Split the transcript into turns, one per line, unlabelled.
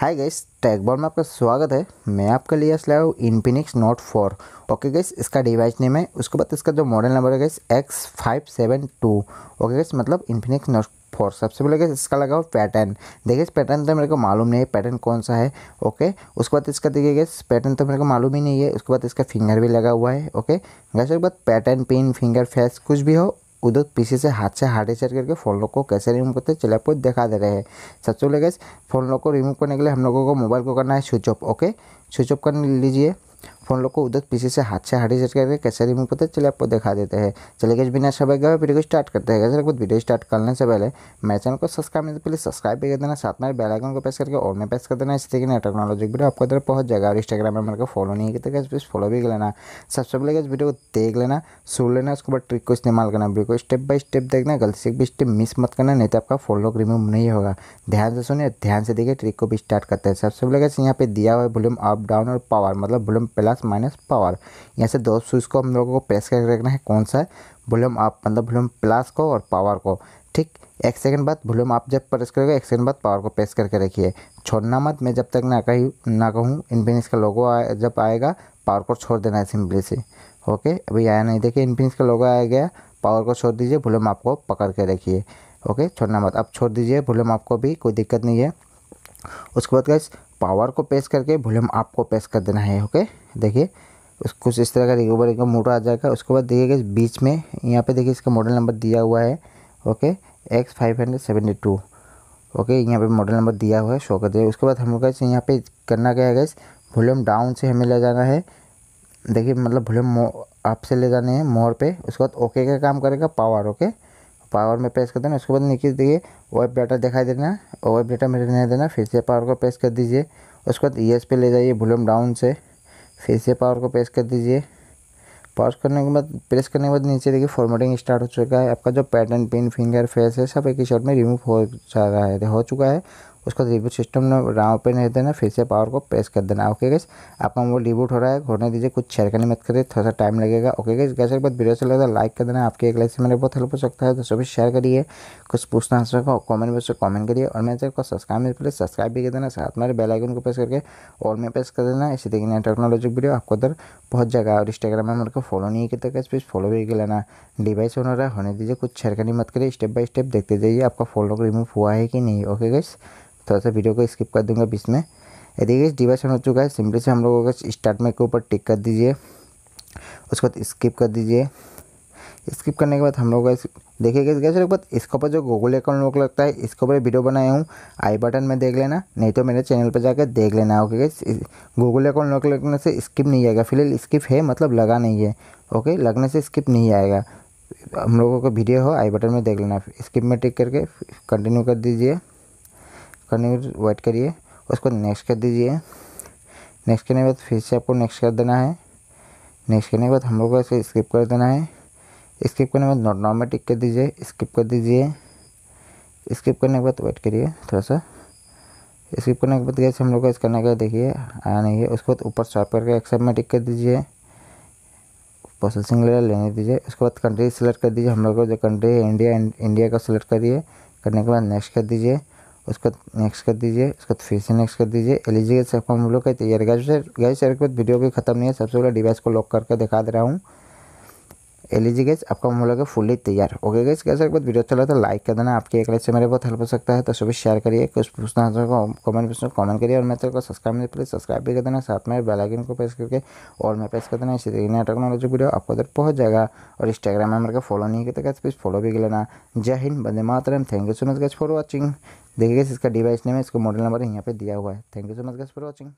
hi guys टैगबॉल में आपका स्वागत है मैं आपके लिए लाया हूँ Infinix note four okay guys इसका डिवाइस नेम है उसके बाद इसका जो मॉडल नंबर है guys X five seven two okay guys मतलब इनफिनिक्स नोट फोर सबसे पहले गैस इसका लगा हुआ पैटर्न देखिए इस पैटर्न तो मेरे को मालूम नहीं है पैटर्न कौन सा है ओके उसके बाद इसका देखिए गैस पैटर्न तो मेरे को मालूम ही नहीं है उसके बाद इसका फिंगर भी लगा हुआ है ओके गैस उसके बाद पैटर्न पिन फिंगर फेस कुछ भी हो उधर पीछे से हाथ से हार्ड चढ़ करके फ़ोन लोग को कैसे रिमूव करते हैं चलिए आपको दिखा दे रहे हैं सबसे पहले गैस फ़ोन लोग को रिमूव करने के लिए हम लोगों को मोबाइल को करना है switch off okay switch off कर लीजिए फोन लोग को उधर पीछे से हाथ से हाड़ी सेट करके कैसे रिमूव करते हैं आपको दिखा देते हैं चले गए बिना सब गए वीडियो को स्टार्ट करते हैं कैसे वीडियो स्टार्ट करने से पहले मेरे चैनल को सब्सक्राइब नहीं पहले सब्सक्राइब भी कर देना साथ में बेलाइकन को प्रेस करके और में प्रेस कर देना इस तरीके ने टेक्नोलॉजी वीडियो आपको इधर पहुँच जाएगा और इंस्टाग्राम में मेरे को फॉलो नहीं करते गैस प्लीज़ फॉलो भी कर लेना सबसे पहले गैस वीडियो को देख लेना सुन लेना उसके बाद ट्रिक को इस्तेमाल करना वीडियो को स्टेप बाई स्टेप देखना गलती से भी स्टेप मिस मत करना नहीं तो आपका फोन लोग रिमूव नहीं होगा ध्यान से सुनिए ध्यान से देखिए ट्रिक को भी स्टार्ट करते हैं सबसे पहले कैसे यहाँ पे दिया हुआ है वॉल्यूम अप डाउन और पावर मतलब volume plus plus minus power यहाँ से दो स्विच को हम लोगों को प्रेस करके रखना है कौन सा है वॉल्यूम आप मतलब वॉल्यूम प्लस को और पावर को ठीक एक सेकंड बाद वॉल्यूम आप जब प्रेस करोगे एक सेकंड बाद पावर को प्रेस करके रखिए छोड़ना मत मैं जब तक ना कहीं ना कहूँ इनफिनिक्स का लोगो आ, जब आएगा पावर को छोड़ देना है सिंपली से ओके अभी आया नहीं देखिए इनफिनिक्स का लोगो आया गया पावर को छोड़ दीजिए वॉल्यूम आपको पकड़ के रखिए ओके छोड़ना मत अब छोड़ दीजिए वॉल्यूम आपको भी कोई दिक्कत नहीं है उसके बाद गैस पावर को पेश करके वॉल्यूम आप को पेश कर देना है ओके देखिए कुछ इस तरह का रिकवर ऊपर एक मोटर आ जाएगा उसके बाद देखिएगा बीच में यहाँ पे देखिए इसका मॉडल नंबर दिया हुआ है okay X five hundred seventy two okay यहाँ पे मॉडल नंबर दिया हुआ है शो कर दिया उसके बाद हम लोग का यहाँ पे करना क्या है गैस वॉल्यूम डाउन से हमें ले जाना है देखिए मतलब वॉल्यूम आपसे ले जाने हैं मोर पे उसके बाद ओके का काम करेगा पावर ओके पावर में प्रेस कर देना उसके बाद नीचे देखिए वेब डाटा दिखाई देना और वेब डाटा मेरे नहीं देना फिर से पावर को प्रेस कर दीजिए उसके बाद ई पे ले जाइए वॉल्यूम डाउन से फिर से पावर को प्रेस कर दीजिए पावर करने के बाद प्रेस करने के बाद नीचे देखिए फॉर्मेटिंग स्टार्ट हो चुका है आपका जो पैटर्न पिन फिंगर फेस है सब एक ही शॉट में रिमूव हो जा रहा है हो चुका है उसको रिबूट सिस्टम में राव पे नहीं देना फिर से पावर को प्रेस कर देना ओके गैस आपका मोबाइल रिबूट हो रहा है होने दीजिए कुछ शेयर करने मत करिए थोड़ा सा टाइम लगेगा ओके गैस गैस एक बार वीडियो से लगता है लाइक कर देना आपके एक लाइक से मेरे बहुत हेल्प हो सकता है तो सभी शेयर करिए कुछ पूछना आंसर कॉमेंट बॉक्स में कॉमेंट करिए और मेरे आपको को सब्सक्राइब नहीं करिए सब्सक्राइब भी कर देना साथ मेरे बेलाइकन को प्रेस करके और में प्रेस कर देना इसी तरीके नया टेक्नोलॉजी वीडियो आपको उधर बहुत जगह और इंस्टाग्राम में मेरे को फॉलो नहीं किया गैस प्लीज़ फॉलो भी कर लेना डिवाइस हो रहा है होने दीजिए कुछ शेयर मत करिए स्टेप बाय स्टेप देखते जाइए आपका फॉलो रिमूव हुआ है कि नहीं ओके गैस थोड़ा सा वीडियो को स्किप कर दूंगा बीच में देखिए इस डिवाइस हो चुका है सिंपली से हम लोगों को स्टार्ट में के ऊपर टिक कर दीजिए उसके बाद स्किप कर दीजिए स्किप करने के बाद हम लोग देखिए गैस गैस इसके ऊपर जो गूगल अकाउंट लोग लगता है इसके ऊपर वीडियो बनाया हूँ आई बटन में देख लेना नहीं तो मेरे चैनल पर जाकर देख लेना ओके गैस गूगल अकाउंट लोग लगने से स्किप नहीं आएगा फिलहाल स्किप है मतलब लगा नहीं है ओके लगने से स्किप नहीं आएगा हम लोगों का वीडियो हो आई बटन में देख लेना स्किप में टिक करके कंटिन्यू कर दीजिए करने में वाइट करिए उसको नेक्स्ट कर दीजिए नेक्स्ट करने के बाद फिर से आपको नेक्स्ट कर देना है नेक्स्ट करने के बाद हम लोग को इसे स्किप कर देना है स्किप करने के बाद नॉट में टिक कर दीजिए स्किप कर दीजिए स्किप करने के बाद वेट करिए थोड़ा सा स्किप करने के बाद गैस हम लोग का इसका का देखिए आया नहीं है उसके बाद ऊपर स्वाइप करके एक्सेप्ट में टिक कर दीजिए प्रोसेसिंग लेयर लेने दीजिए उसके बाद कंट्री सेलेक्ट कर दीजिए हम लोग को जो कंट्री है इंडिया इंडिया का सेलेक्ट करिए करने के बाद नेक्स्ट कर दीजिए उसको नेक्स्ट कर दीजिए उसको तो फिर से नेक्स्ट कर दीजिए एलिजिबल से e हम लोग का तैयार गाइस गाइस यार वीडियो भी खत्म नहीं है सबसे पहले डिवाइस को लॉक करके दिखा दे रहा हूँ एल जी गैस आपका हम लोग फुल्ली तैयार ओके गैस कैसे एक बार वीडियो लगता है लाइक कर देना आपके एक से मेरे बहुत हेल्प हो सकता है तो सभी शेयर करिए कुछ पूछना है तो कमेंट में कमेंट करिए और मेरे तेरे को सब्सक्राइब नहीं प्लीज सब्सक्राइब भी कर देना साथ में बेलाइकन को प्रेस करके और मैं प्रेस कर देना इसी तरीके नया टेक्नोलॉजी वीडियो आपको उधर पहुँच जाएगा और इंस्टाग्राम में मेरे को फॉलो नहीं करते गैस प्लीज़ फॉलो भी कर लेना जय हिंद बंदे मातरम thank you so much guys for watching देखिए इसका डिवाइस नेम है इसका मॉडल नंबर यहाँ पर दिया हुआ है thank you so much guys for watching